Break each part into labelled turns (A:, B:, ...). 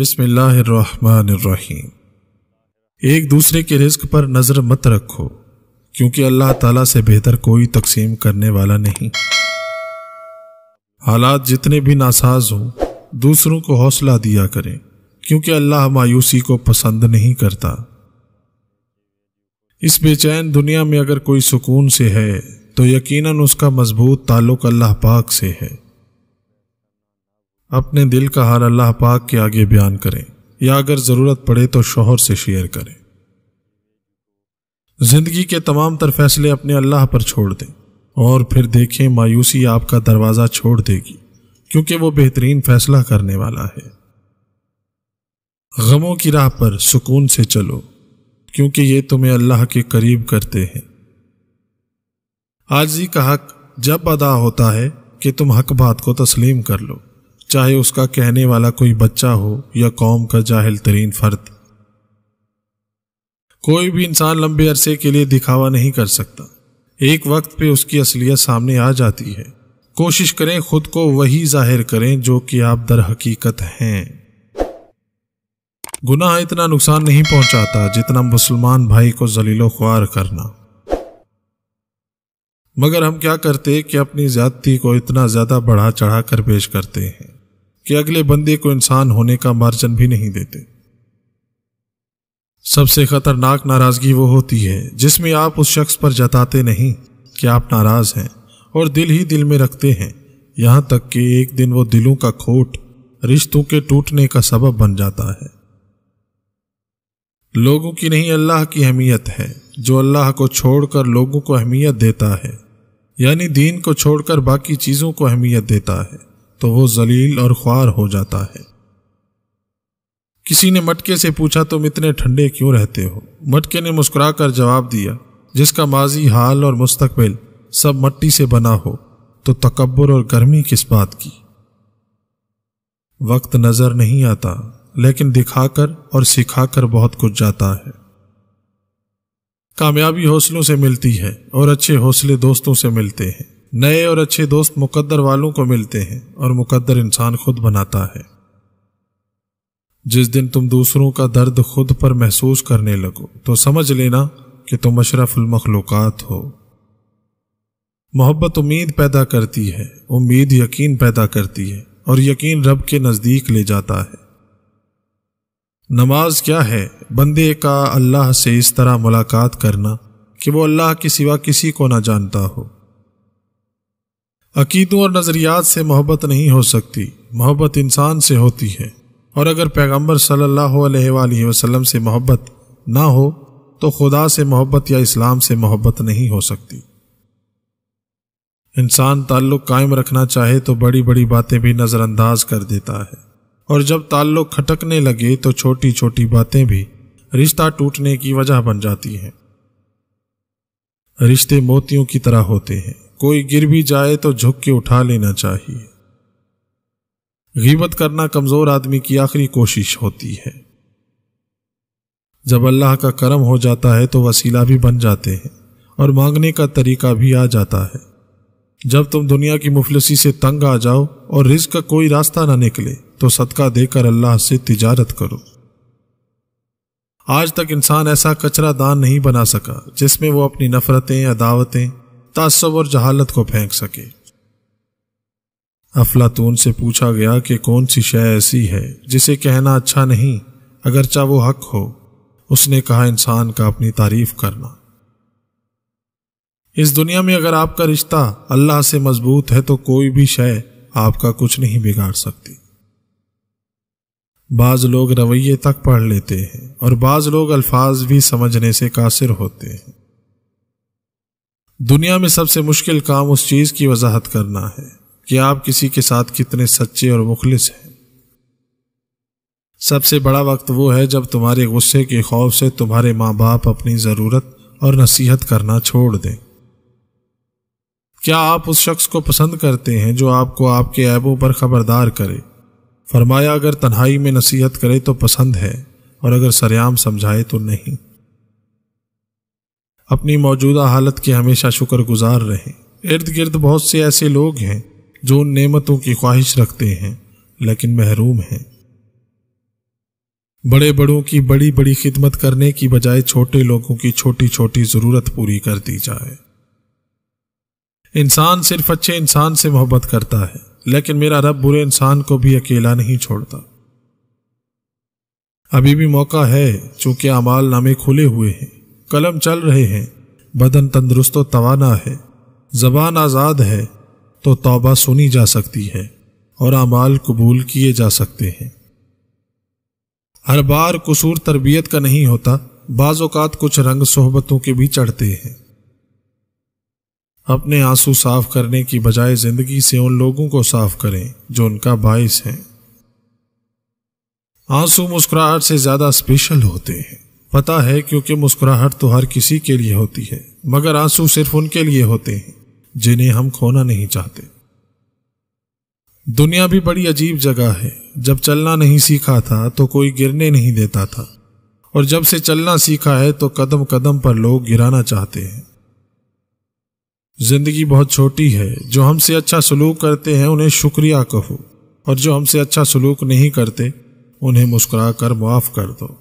A: बिस्मिल्लाहिर्रहमानिर्रहीम एक दूसरे के रिस्क पर नज़र मत रखो क्योंकि अल्लाह ताला से बेहतर कोई तकसीम करने वाला नहीं हालात जितने भी नासाज हों दूसरों को हौसला दिया करें क्योंकि अल्लाह मायूसी को पसंद नहीं करता इस बेचैन दुनिया में अगर कोई सुकून से है तो यकीनन उसका मजबूत ताल्लुक अल्लाह पाक से है अपने दिल का हाल अल्लाह पाक के आगे बयान करें या अगर ज़रूरत पड़े तो शोहर से शेयर करें ज़िंदगी के तमाम तर फैसले अपने अल्लाह पर छोड़ दें और फिर देखें मायूसी आपका दरवाज़ा छोड़ देगी क्योंकि वो बेहतरीन फैसला करने वाला है गमों की राह पर सुकून से चलो क्योंकि ये तुम्हें अल्लाह के करीब करते हैं आजी का हक जब अदा होता है कि तुम हक बात को तस्लीम कर लो चाहे उसका कहने वाला कोई बच्चा हो या कौम का जाहिल तरीन फर्द कोई भी इंसान लंबे अरसे के लिए दिखावा नहीं कर सकता एक वक्त पे उसकी असलियत सामने आ जाती है कोशिश करें खुद को वही जाहिर करें जो कि आप दर हकीकत हैं गुनाह इतना नुकसान नहीं पहुंचाता जितना मुसलमान भाई को जलीलो ख्वार करना मगर हम क्या करते कि अपनी ज्यादती को इतना ज्यादा बढ़ा चढ़ा कर पेश करते हैं कि अगले बंदे को इंसान होने का मार्जन भी नहीं देते सबसे खतरनाक नाराजगी वो होती है जिसमें आप उस शख्स पर जताते नहीं कि आप नाराज हैं और दिल ही दिल में रखते हैं यहां तक कि एक दिन वो दिलों का खोट रिश्तों के टूटने का सबब बन जाता है लोगों की नहीं अल्लाह की अहमियत है जो अल्लाह को छोड़कर लोगों को अहमियत देता है यानी दीन को छोड़कर बाकी चीज़ों को अहमियत देता है तो वो जलील और ख्वार हो जाता है किसी ने मटके से पूछा तुम इतने ठंडे क्यों रहते हो मटके ने मुस्कुरा कर जवाब दिया जिसका माजी हाल और मुस्तकबिल सब मट्टी से बना हो तो तकबर और गर्मी किस बात की वक्त नज़र नहीं आता लेकिन दिखाकर और सिखाकर बहुत कुछ जाता है कामयाबी हौसलों से मिलती है और अच्छे हौसले दोस्तों से मिलते हैं नए और अच्छे दोस्त मुकद्दर वालों को मिलते हैं और मुकद्दर इंसान खुद बनाता है जिस दिन तुम दूसरों का दर्द खुद पर महसूस करने लगो तो समझ लेना कि तुम अशरफुल मखलूक़ात हो मोहब्बत उम्मीद पैदा करती है उम्मीद यकीन पैदा करती है और यकीन रब के नज़दीक ले जाता है नमाज क्या है बंदे का अल्लाह से इस तरह मुलाकात करना कि वो अल्लाह के सिवा किसी को ना जानता हो अकीदों और नज़रियात से मोहब्बत नहीं हो सकती मोहब्बत इंसान से होती है और अगर पैगंबर सल्लल्लाहु अलैहि वसल्लम से मोहब्बत ना हो तो खुदा से मोहब्बत या इस्लाम से मोहब्बत नहीं हो सकती इंसान ताल्लुक़ कायम रखना चाहे तो बड़ी बड़ी बातें भी नज़रअंदाज कर देता है और जब ताल्लुक़ खटकने लगे तो छोटी छोटी बातें भी रिश्ता टूटने की वजह बन जाती हैं रिश्ते मोतियों की तरह होते हैं कोई गिर भी जाए तो झुक के उठा लेना चाहिए गीबत करना कमज़ोर आदमी की आखिरी कोशिश होती है जब अल्लाह का करम हो जाता है तो वसीला भी बन जाते हैं और मांगने का तरीका भी आ जाता है जब तुम दुनिया की मुफलसी से तंग आ जाओ और रिज का कोई रास्ता ना निकले तो सदका देकर अल्लाह से तिजारत करो आज तक इंसान ऐसा कचरा दान नहीं बना सका जिसमें वो अपनी नफरतें अदावतें तासब और जहालत को फेंक सके अफलातून से पूछा गया कि कौन सी शय ऐसी है जिसे कहना अच्छा नहीं अगर चाह वो हक हो उसने कहा इंसान का अपनी तारीफ करना इस दुनिया में अगर आपका रिश्ता अल्लाह से मजबूत है तो कोई भी शय आपका कुछ नहीं बिगाड़ सकती बाज लोग रवैये तक पढ़ लेते हैं और बाज लोग अल्फाज भी समझने से कासिर होते हैं दुनिया में सबसे मुश्किल काम उस चीज़ की वजाहत करना है कि आप किसी के साथ कितने सच्चे और मुखलिस हैं सबसे बड़ा वक्त वो है जब तुम्हारे गुस्से के खौफ से तुम्हारे माँ बाप अपनी ज़रूरत और नसीहत करना छोड़ दें क्या आप उस शख्स को पसंद करते हैं जो आपको आपके ऐबों पर खबरदार करे फरमाया अगर तन्हाई में नसीहत करे तो पसंद है और अगर सरेआम समझाए तो नहीं अपनी मौजूदा हालत के हमेशा शुक्र गुजार रहें इर्द गिर्द बहुत से ऐसे लोग हैं जो उन नेमतों की ख्वाहिश रखते हैं लेकिन महरूम हैं बड़े बड़ों की बड़ी बड़ी खिदमत करने की बजाय छोटे लोगों की छोटी छोटी ज़रूरत पूरी कर दी जाए इंसान सिर्फ अच्छे इंसान से मोहब्बत करता है लेकिन मेरा रब बुरे इंसान को भी अकेला नहीं छोड़ता अभी भी मौका है चूंकि अमाल नामे खुले हुए हैं कलम चल रहे हैं बदन तंदुरुस्त तवाना है जबान आज़ाद है तो तौबा सुनी जा सकती है और अमाल कबूल किए जा सकते हैं हर बार कसूर तरबियत का नहीं होता बाज़ात कुछ रंग सोहबतों के भी चढ़ते हैं अपने आंसू साफ करने की बजाय जिंदगी से उन लोगों को साफ करें जो उनका बायस हैं आंसू मुस्कुराहट से ज़्यादा स्पेशल होते हैं पता है क्योंकि मुस्कुराहट तो हर किसी के लिए होती है मगर आंसू सिर्फ उनके लिए होते हैं जिन्हें हम खोना नहीं चाहते दुनिया भी बड़ी अजीब जगह है जब चलना नहीं सीखा था तो कोई गिरने नहीं देता था और जब से चलना सीखा है तो कदम कदम पर लोग गिराना चाहते हैं जिंदगी बहुत छोटी है जो हमसे अच्छा सलूक करते हैं उन्हें शुक्रिया कहो और जो हमसे अच्छा सलूक नहीं करते उन्हें मुस्कुरा कर मुआफ़ कर दो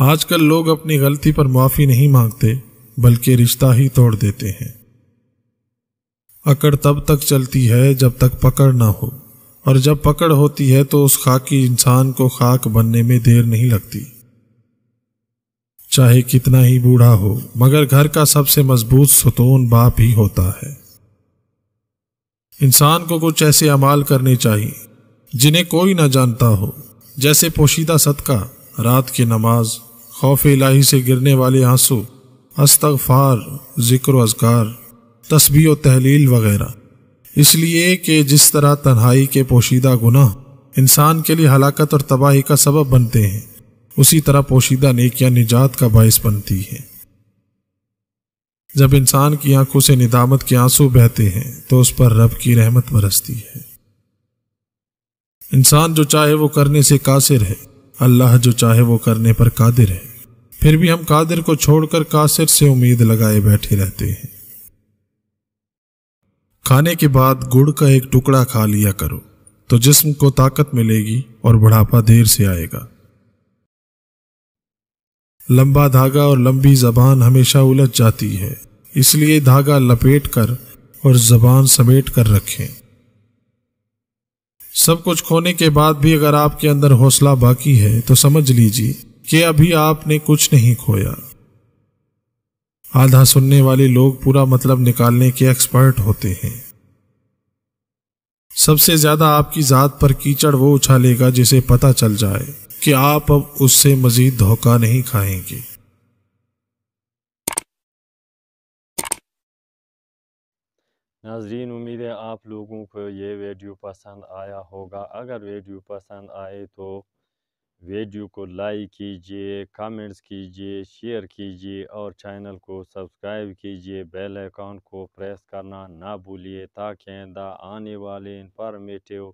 A: आजकल लोग अपनी गलती पर माफी नहीं मांगते बल्कि रिश्ता ही तोड़ देते हैं अकड़ तब तक चलती है जब तक पकड़ ना हो और जब पकड़ होती है तो उस खाकी इंसान को खाक बनने में देर नहीं लगती चाहे कितना ही बूढ़ा हो मगर घर का सबसे मजबूत सुतून बाप ही होता है इंसान को कुछ ऐसे अमाल करने चाहिए जिन्हें कोई ना जानता हो जैसे पोशीदा सदका रात की नमाज खौफ इलाही से गिरने वाले आंसू अस्तगफार ज़िक्र अजगार तस्बी व तहलील वगैरह इसलिए कि जिस तरह तन्हाई के पोशीदा गुनाह इंसान के लिए हलाकत और तबाही का सबब बनते हैं उसी तरह पोशीदा नेकियां निजात का बायस बनती हैं जब इंसान की आंखों से निदामत के आंसू बहते हैं तो उस पर रब की रहमत बरसती है इंसान जो चाहे वो करने से कासिर है अल्लाह जो चाहे वो करने पर कादिर है फिर भी हम कादिर को छोड़कर कासिर से उम्मीद लगाए बैठे रहते हैं खाने के बाद गुड़ का एक टुकड़ा खा लिया करो तो जिस्म को ताकत मिलेगी और बुढ़ापा देर से आएगा लंबा धागा और लंबी जबान हमेशा उलझ जाती है इसलिए धागा लपेट कर और जबान समेट कर रखें सब कुछ खोने के बाद भी अगर आपके अंदर हौसला बाकी है तो समझ लीजिए कि अभी आपने कुछ नहीं खोया आधा सुनने वाले लोग पूरा मतलब निकालने के एक्सपर्ट होते हैं सबसे ज्यादा आपकी जात पर कीचड़ वो उछालेगा जिसे पता चल जाए कि आप अब उससे मजीद धोखा नहीं खाएंगे नाजरीन उम्मीद है आप लोगों को ये वीडियो पसंद आया होगा अगर वीडियो पसंद आए तो वीडियो को लाइक कीजिए कमेंट्स कीजिए शेयर कीजिए और चैनल को सब्सक्राइब कीजिए बेल अकाउंट को प्रेस करना ना भूलिए ताकि आंदा आने वाले इंफॉर्मेटिव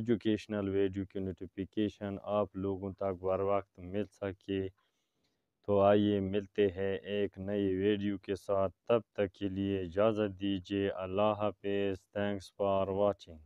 A: एजुकेशनल वीडियो की नोटिफिकेशन आप लोगों तक बर वक्त मिल सके तो आइए मिलते हैं एक नई वीडियो के साथ तब तक के लिए इजाज़त दीजिए अल्लाह हाफिज़ थैंक्स फॉर वाचिंग